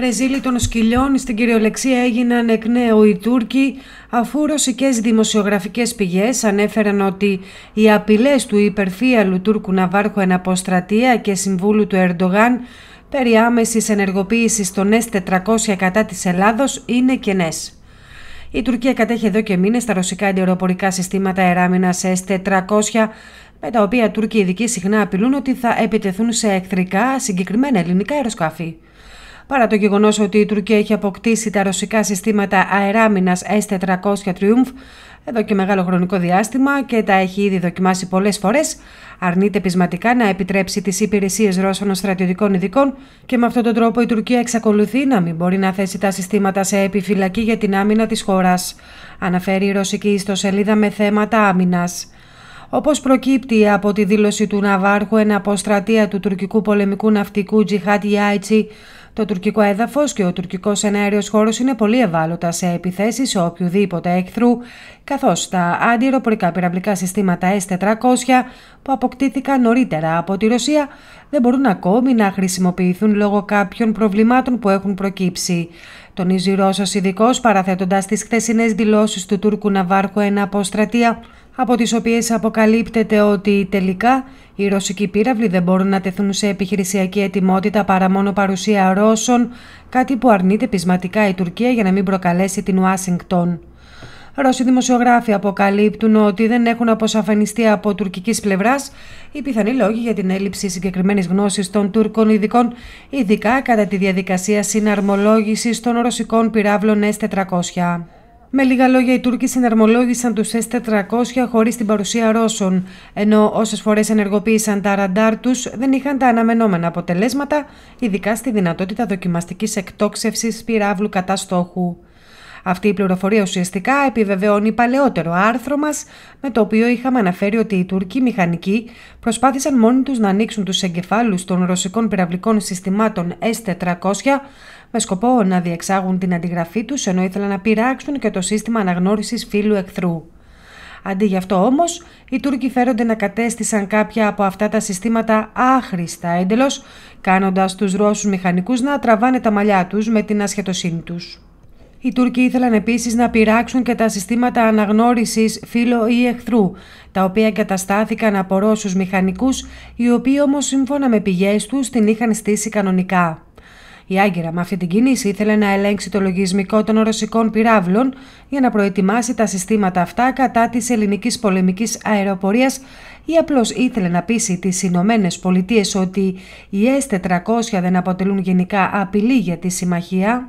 Ρεζίλη των σκυλιών στην κυριολεξία έγιναν εκ νέου οι Τούρκοι, αφού ρωσικές δημοσιογραφικές πηγές ανέφεραν ότι οι απειλές του υπερφύαλου Τούρκου Ναβάρχου Εναποστρατεία και συμβούλου του Ερντογάν περί άμεσης ενεργοποίησης των S-400 κατά της Ελλάδος είναι κενές. Η Τουρκία κατέχει εδώ και μήνες τα ρωσικά αντιεροπορικά συστήματα εράμινας S-400, με τα οποία Τούρκοι ειδικοί συχνά απειλούν ότι θα επιτεθούν σε εχθρικά συγκεκριμένα ελληνικά αεροσκάφη. Παρά το γεγονός ότι η Τουρκία έχει αποκτήσει τα ρωσικά συστήματα αεράμινας S400 Triumph εδώ και μεγάλο χρονικό διάστημα και τα έχει ήδη δοκιμάσει πολλές φορές, αρνείται πεισματικά να επιτρέψει τις υπηρεσίες Ρώσων στρατιωτικών ειδικών και με αυτόν τον τρόπο η Τουρκία εξακολουθεί να μην μπορεί να θέσει τα συστήματα σε επιφυλακή για την άμυνα της χώρας, αναφέρει η ρωσική ιστοσελίδα με θέματα άμυνας. Όπως προκύπτει από τη δήλωση του Ναβάρχου, ένα αποστρατεία του τουρκικού πολεμικού ναυτικού Τζιχάτ Ιάιτσι το τουρκικό έδαφος και ο τουρκικός εναέριος χώρος είναι πολύ ευάλωτα σε επιθέσεις οποιοδήποτε έχθρου, καθώς τα αντιεροπορικά πυραυλικά συστήματα S400 που αποκτήθηκαν νωρίτερα από τη Ρωσία δεν μπορούν ακόμη να χρησιμοποιηθούν λόγω κάποιων προβλημάτων που έχουν προκύψει. Τονίζει Ρώσος ειδικός παραθέτοντας τις χθεσινές δηλώσεις του Τούρκου Ναβάρκου ένα αποστρατεία από τις οποίες αποκαλύπτεται ότι τελικά οι ρωσικοί πύραυλοι δεν μπορούν να τεθούν σε επιχειρησιακή ετοιμότητα παρά μόνο παρουσία Ρώσων, κάτι που αρνείται πεισματικά η Τουρκία για να μην προκαλέσει την Ουάσιγκτον. Ρώσοι δημοσιογράφοι αποκαλύπτουν ότι δεν έχουν αποσαφανιστεί από τουρκικής πλευράς οι πιθανοί λόγοι για την έλλειψη συγκεκριμένης γνώσης των Τούρκων ειδικών, ειδικά κατά τη διαδικασία συναρμολόγησης των ρωσικών πυράβλων S-400. Με λίγα λόγια, οι Τούρκοι συναρμολόγησαν τους S-400 χωρίς την παρουσία Ρώσων, ενώ όσες φορές ενεργοποίησαν τα ραντάρ τους δεν είχαν τα αναμενόμενα αποτελέσματα, ειδικά στη δυνατότητα δοκιμαστικής εκτόξευσης πυράβλου κατά στόχου. Αυτή η πληροφορία ουσιαστικά επιβεβαιώνει παλαιότερο άρθρο μας, με το οποίο είχαμε αναφέρει ότι οι Τούρκοι μηχανικοί προσπάθησαν μόνοι τους να ανοίξουν τους εγκεφάλους των ρωσικών πυραυλικών συστημάτων S-400 με σκοπό να διεξάγουν την αντιγραφή τους ενώ ήθελαν να πειράξουν και το σύστημα αναγνώρισης φύλου εχθρού. Αντί γι' αυτό όμως, οι Τούρκοι φέρονται να κατέστησαν κάποια από αυτά τα συστήματα άχρηστα έντελος, κάνοντας τους Ρώσους μηχανικούς να τραβάνε τα μαλλιά τους με την ασχετοσύνη τους. Οι Τούρκοι ήθελαν επίσης να πειράξουν και τα συστήματα αναγνώρισης φίλο ή εχθρού, τα οποία καταστάθηκαν από Ρώσους μηχανικούς, οι οποίοι όμως σύμφωνα με πηγές τους την είχαν στήσει κανονικά. Η Άγκυρα με αυτή την κίνηση ήθελε να ελέγξει το λογισμικό των ρωσικών πυράβλων για να προετοιμάσει τα συστήματα αυτά κατά της ελληνικής πολεμικής αεροπορίας ή απλώς ήθελε να πείσει τις Ηνωμένες Πολιτείες ότι οι S-400 δεν αποτελούν γενικά απειλή για τη συμμαχία.